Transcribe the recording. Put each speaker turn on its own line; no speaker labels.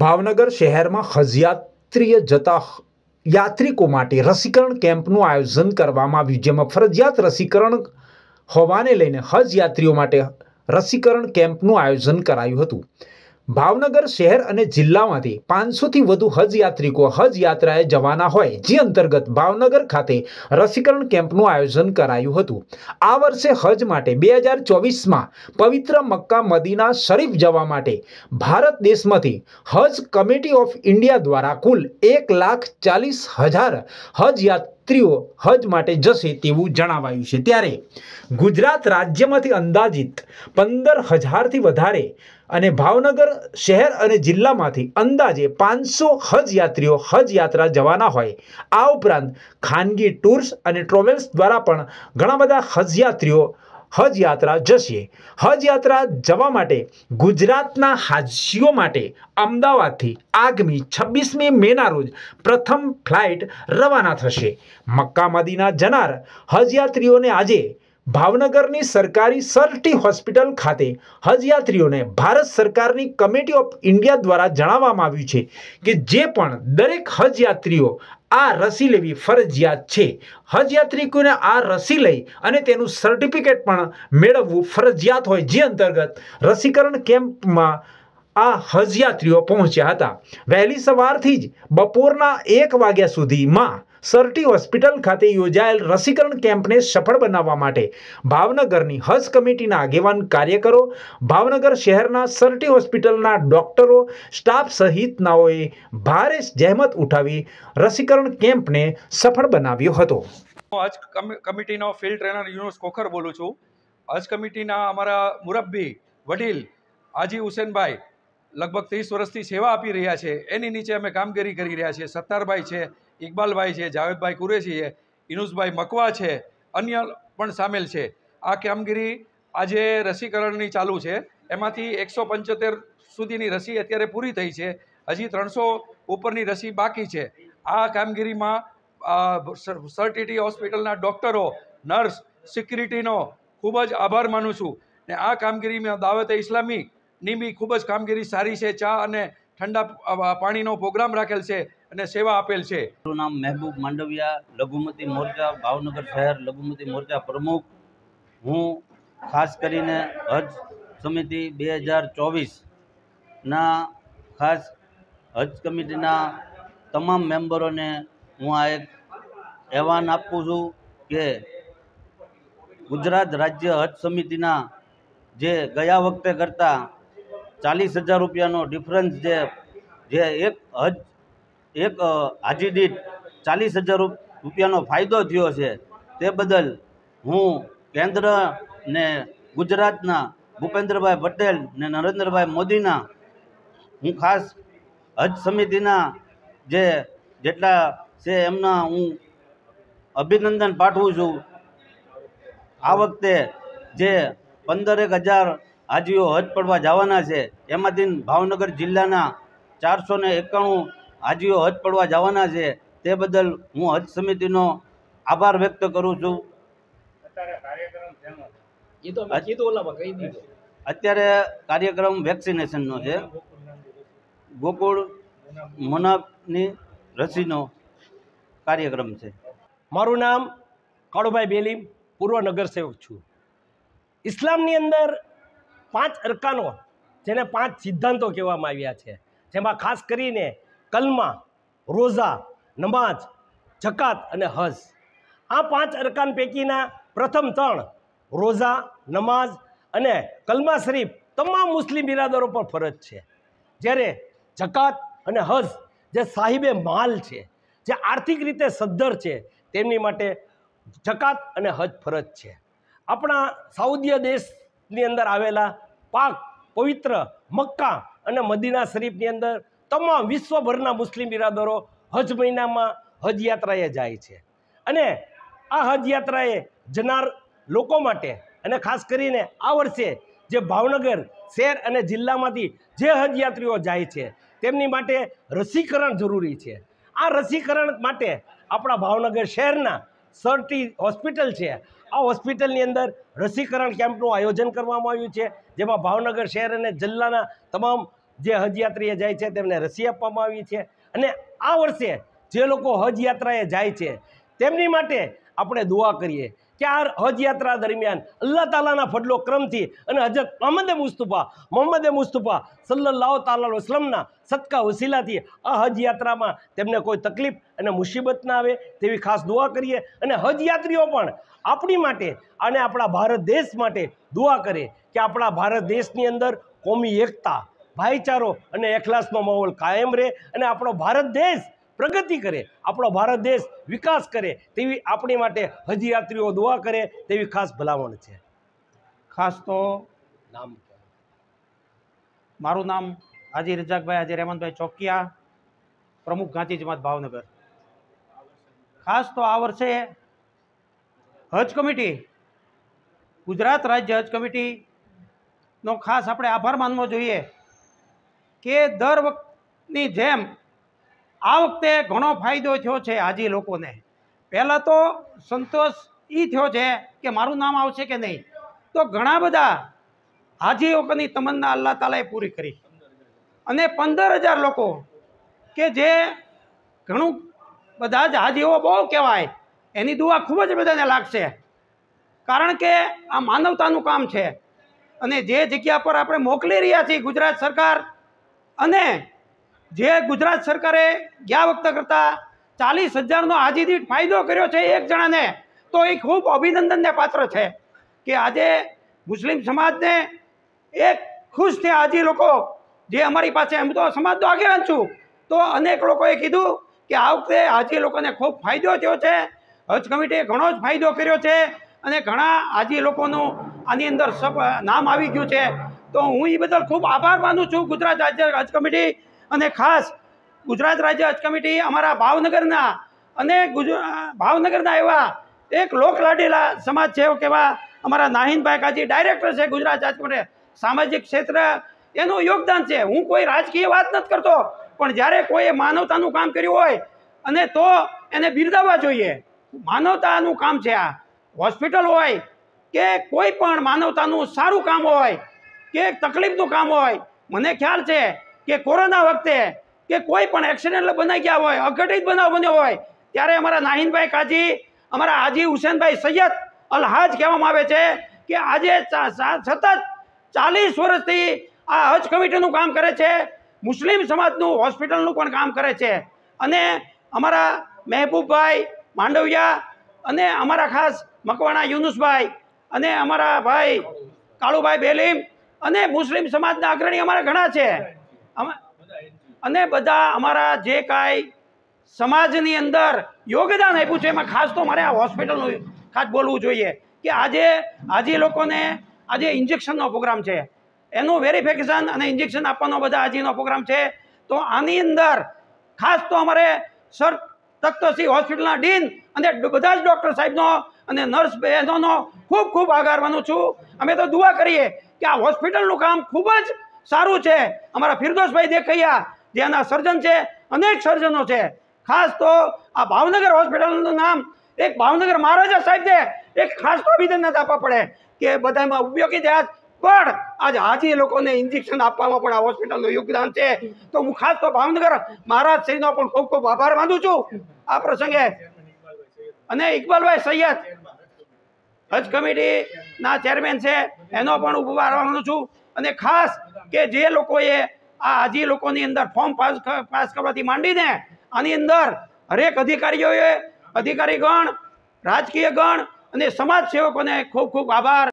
ભાવનગર શહેરમાં હજયાત્રીએ જતા યાત્રિકો માટે રસીકરણ કેમ્પનું આયોજન કરવામાં આવ્યું જેમાં ફરજિયાત રસીકરણ હોવાને લઈને હજ યાત્રીઓ માટે રસીકરણ કેમ્પનું આયોજન કરાયું હતું ભાવનગર શહેર અને જિલ્લામાંથી પાંચસોથી વધુ હજ યાત્રિકો હજ યાત્રાએ જવાના હોય જે અંતર્ગત ભાવનગર ખાતે રસીકરણ કેમ્પનું આયોજન કરાયું હતું આ વર્ષે હજ માટે બે હજાર ચોવીસમાં પવિત્ર મક્કા મદીના શરીફ જવા માટે ભારત દેશમાંથી હજ કમિટી ઓફ ઇન્ડિયા દ્વારા કુલ એક લાખ ચાલીસ હજાર હજ યાત્રીઓ હજ માટે જશે તેવું જણાવાયું છે ત્યારે ગુજરાત રાજ્યમાંથી અંદાજિત પંદર હજારથી વધારે અને ભાવનગર શહેર અને જિલ્લામાંથી અંદાજે પાંચસો હજ યાત્રીઓ હજ યાત્રા જવાના હોય આ ઉપરાંત ખાનગી ટૂર્સ અને ટ્રાવેલ્સ દ્વારા પણ ઘણા બધા હજ યાત્રીઓ હજ યાત્રા જશે હજ યાત્રા જવા માટે ગુજરાતના હાજીઓ માટે અમદાવાદથી આગમી છવ્વીસમી મેના રોજ પ્રથમ ફ્લાઇટ રવાના થશે મક્કા મદીના જનાર હજયાત્રીઓને આજે ભાવનગરની સરકારી સરટી હોસ્પિટલ ખાતે હજયાત્રીઓને ભારત સરકારની કમિટી ઓફ ઇન્ડિયા દ્વારા જણાવવામાં આવ્યું છે કે જે પણ દરેક હજયાત્રીઓ આ રસી લેવી ફરજિયાત છે હજયાત્રિકોને આ રસી લઈ અને તેનું સર્ટિફિકેટ પણ મેળવવું ફરજિયાત હોય જે અંતર્ગત રસીકરણ કેમ્પમાં આ હજયાત્રીઓ પહોંચ્યા હતા વહેલી સવારથી જ બપોરના એક વાગ્યા સુધીમાં સરટી હોસ્પિટલ ખાતે યોજાયેલ રસીકરણ કેમ્પને સફળ બનાવવા માટે ભાવનગરની હજ કમિટીના આગેવાન કાર્યકરો ભાવનગર શહેરના સરટી હોસ્પિટલના ડોક્ટરો સ્ટાફ સહિતનાઓએ ભારે જહેમત ઉઠાવી રસીકરણ કેમ્પને સફળ બનાવ્યો હતો હજ કમિટીનો ફિલ્ડ ટ્રેનર યુનુસ કોખર બોલું છું હજ કમિટીના અમારા મુરબ્બી વડીલ આજી હુસેનભાઈ લગભગ ત્રીસ વર્ષથી સેવા આપી રહ્યા છે એની નીચે અમે કામગીરી કરી રહ્યા છીએ સત્તારભાઈ છે ઇકબાલભાઈ છે જાવેદભાઈ કુરેશી છે ઇનુસભાઈ મકવા છે અન્ય પણ સામેલ છે આ કામગીરી આજે રસીકરણની ચાલુ છે એમાંથી એકસો પંચોતેર સુધીની રસી અત્યારે પૂરી થઈ છે હજી ત્રણસો ઉપરની રસી બાકી છે આ કામગીરીમાં સરટીટી હોસ્પિટલના ડૉક્ટરો નર્સ સિક્યુરિટીનો ખૂબ જ આભાર માનું છું ને આ કામગીરીમાં દાવતે ઇસ્લામી ની ખૂબ જ કામગીરી સારી છે ચા અને ઠંડા પાણીનો પ્રોગ્રામ રાખેલ છે અને સેવા આપેલ છે મારું નામ મહેબૂબ માંડવિયા
લઘુમતી મોરચા ભાવનગર શહેર લઘુમતી મોરચા પ્રમુખ હું ખાસ કરીને હજ સમિતિ બે હજાર ચોવીસના ખાસ હજ કમિટીના તમામ મેમ્બરોને હું આ એક અહેવાન આપું છું કે ગુજરાત રાજ્ય હજ સમિતિના જે ગયા વખતે કરતાં ચાલીસ હજાર રૂપિયાનો ડિફરન્સ જે જે એક હજ એક હાજી દીઠ ચાલીસ હજાર રૂપિયાનો ફાયદો થયો છે તે બદલ હું કેન્દ્ર ને ગુજરાતના ભૂપેન્દ્રભાઈ પટેલ ને નરેન્દ્રભાઈ મોદીના હું ખાસ હજ સમિતિના જે જેટલા છે એમના હું અભિનંદન પાઠવું છું આ વખતે જે પંદરેક હજાર હાજીઓ હજ પડવા જવાના છે એમાંથી ભાવનગર જિલ્લાના ચારસો ને એકાણું હાજીઓ હજ પડવા જવાના છે તે બદલ હું હજ સમિતિનો આભાર વ્યક્ત કરું છું અત્યારે કાર્યક્રમ વેક્સિનેશનનો છે ગોકુળ મુનાની રસીનો કાર્યક્રમ છે
મારું નામ કાળુભાઈ બેલી પૂર્વ નગરસેવક છું ઇસ્લામની અંદર પાંચ અરકાનો જેને પાંચ સિદ્ધાંતો કહેવામાં આવ્યા છે જેમાં ખાસ કરીને કલમા રોઝા નમાજ જકાત અને હજ આ પાંચ અરકાન પૈકીના પ્રથમ ત્રણ રોઝા નમાઝ અને કલમા શરીફ તમામ મુસ્લિમ બિરાદરો પર ફરજ છે જ્યારે જકાત અને હજ જે સાહિબે માલ છે જે આર્થિક રીતે સદ્ધર છે તેમની માટે જકાત અને હજ ફરજ છે આપણા સાઉદીય દેશ ની અંદર આવેલા પાક પવિત્ર મક્કા અને મદીના શરીફની અંદર તમામ વિશ્વભરના મુસ્લિમ બિરાદરો હજ મહિનામાં હજયાત્રાએ જાય છે અને આ હજયાત્રાએ જનાર લોકો માટે અને ખાસ કરીને આ વર્ષે જે ભાવનગર શહેર અને જિલ્લામાંથી જે હજયાત્રીઓ જાય છે તેમની માટે રસીકરણ જરૂરી છે આ રસીકરણ માટે આપણા ભાવનગર શહેરના સરટી હોસ્પિટલ છે આ હોસ્પિટલની અંદર રસીકરણ કેમ્પનું આયોજન કરવામાં આવ્યું છે જેમાં ભાવનગર શહેર અને જિલ્લાના તમામ જે હજયાત્રીએ જાય છે તેમને રસી આપવામાં આવી છે અને આ વર્ષે જે લોકો હજ યાત્રાએ જાય છે તેમની માટે આપણે દુઆ કરીએ ચાર હજ યાત્રા દરમિયાન અલ્લાહ તાલાના ફડલો ક્રમથી અને હજરત મોહમ્મદે મુસ્તફા મોહમ્મદે મુસ્તફા સલ્લાહ તાલા વસલમના સત્કા વસીલાથી આ હજ યાત્રામાં તેમને કોઈ તકલીફ અને મુસીબત ના આવે તેવી ખાસ દુઆ કરીએ અને હજ યાત્રીઓ પણ આપણી માટે અને આપણા ભારત દેશ માટે દુઆ કરે કે આપણા ભારત દેશની અંદર કોમી એકતા ભાઈચારો અને એખલાસનો માહોલ કાયમ રહે અને આપણો ભારત દેશ પ્રગતિ કરે આપણો ભારત દેશ વિકાસ કરે તેવી આપણી માટે હજી યાત્રીઓ દુઆ કરે તેવી ખાસ ભલામણ છે ખાસ તો નામ મારું નામ હાજી રજાકભાઈ હાજી
રહેમાનભાઈ ચોકિયા પ્રમુખ ગાંધી જમાત ભાવનગર ખાસ તો આ વર્ષે હજ કમિટી ગુજરાત રાજ્ય હજ કમિટીનો ખાસ આપણે આભાર માનવો જોઈએ કે દર વખતની જેમ આ વખતે ઘણો ફાયદો થયો છે હાજી લોકોને પહેલાં તો સંતોષ એ થયો છે કે મારું નામ આવશે કે નહીં તો ઘણા બધા હાજી વખતની તમન્ના અલ્લાહ તાલાએ પૂરી કરી અને પંદર હજાર લોકો કે જે ઘણું બધા જ હાજીઓ બહુ કહેવાય એની દુઆ ખૂબ જ બધાને લાગશે કારણ કે આ માનવતાનું કામ છે અને જે જગ્યા પર આપણે મોકલી રહ્યા છીએ ગુજરાત સરકાર અને જે ગુજરાત સરકારે ગયા વખતે કરતાં ચાલીસ હજારનો હાજી દીઠ ફાયદો કર્યો છે એક જણાને તો એ ખૂબ અભિનંદનને પાત્ર છે કે આજે મુસ્લિમ સમાજને એક ખુશ થયા હાજી લોકો જે અમારી પાસે એમ તો સમાજ તો આગેવાન છું તો અનેક લોકોએ કીધું કે આ વખતે હાજી લોકોને ખૂબ ફાયદો થયો છે હજ કમિટીએ ઘણો જ ફાયદો કર્યો છે અને ઘણા આજી લોકોનું આની અંદર નામ આવી ગયું છે તો હું એ બદલ ખૂબ આભાર માનું છું ગુજરાત રાજ્ય હજ કમિટી અને ખાસ ગુજરાત રાજ્ય હજ કમિટી અમારા ભાવનગરના અને ભાવનગરના એવા એક લોકલાડીલા સમાજ છે એવું એવા અમારા નાહિનભાઈ કાજી ડાયરેક્ટર છે ગુજરાત હજ કમિટી સામાજિક ક્ષેત્ર એનું યોગદાન છે હું કોઈ રાજકીય વાત નથી કરતો પણ જ્યારે કોઈએ માનવતાનું કામ કર્યું હોય અને તો એને બિરદાવવા જોઈએ માનવતાનું કામ છે આ હોસ્પિટલ હોય કે કોઈ પણ માનવતાનું સારું કામ હોય કે તકલીફનું કામ હોય મને ખ્યાલ છે કે કોરોના વખતે કે કોઈ પણ એક્સિડન્ટ બનાવી ગયા હોય અઘટિત બનાવ બન્યો હોય ત્યારે અમારા નાહિનભાઈ કાજી અમારા હાજી હુસેનભાઈ સૈયદ અલહાજ કહેવામાં આવે છે કે આજે સતત ચાલીસ વર્ષથી આ હજ કમિટીનું કામ કરે છે મુસ્લિમ સમાજનું હોસ્પિટલનું પણ કામ કરે છે અને અમારા મહેબૂબભાઈ માંડવિયા અને અમારા ખાસ મકવાણા યુનુસભાઈ અને અમારા ભાઈ કાળુભાઈ બેલીમ અને મુસ્લિમ સમાજના અગ્રણી અમારા ઘણા છે અને બધા અમારા જે કાંઈ સમાજની અંદર યોગદાન આપ્યું છે એમાં ખાસ તો મારે આ હોસ્પિટલનું ખાસ બોલવું જોઈએ કે આજે આજે લોકોને આજે ઇન્જેક્શનનો પ્રોગ્રામ છે એનું વેરિફિકેશન અને ઇન્જેક્શન આપવાનો બધા આજીનો પ્રોગ્રામ છે તો આની અંદર ખાસ તો અમારે સર તત્વસિંહ હોસ્પિટલના ડીન અને બધા જ ડૉક્ટર સાહેબનો અને નર્સ બહેનોનો ખૂબ ખૂબ આભાર માનું છું અમે તો દુઆ કરીએ કે આ હોસ્પિટલનું કામ ખૂબ જ સારું છે અમારા ફિરદોસભાઈ દેખૈયા જેના સર્જન છે અનેક સર્જનો છે ખાસ તો આ ભાવનગર હોસ્પિટલનું નામ એક ભાવનગર મહારાજા સાહેબને એક ખાસ તો અભિનંદન આપવા પડે કે બધામાં ઉપયોગી થયા પણ આજે હાજી લોકોને ઇન્જેક્શન આપવામાં પણ આ હોસ્પિટલનું યોગદાન છે તો હું ખાસ તો ભાવનગર મહારાજ શ્રીનો પણ ખૂબ ખૂબ આભાર માનું છું આ પ્રસંગે અને ઇકબાલભાઈ સૈયદ હજ કમિટી ના ચેરમેન છે એનો પણ ઉપકાર માંગુ છું અને ખાસ કે જે લોકોએ આ હજી લોકોની અંદર ફોર્મ પાસ પાસ કરવાથી માંડીને આની અંદર હરેક અધિકારીઓએ અધિકારીગણ રાજકીય ગણ અને સમાજ સેવકોને ખૂબ ખૂબ આભાર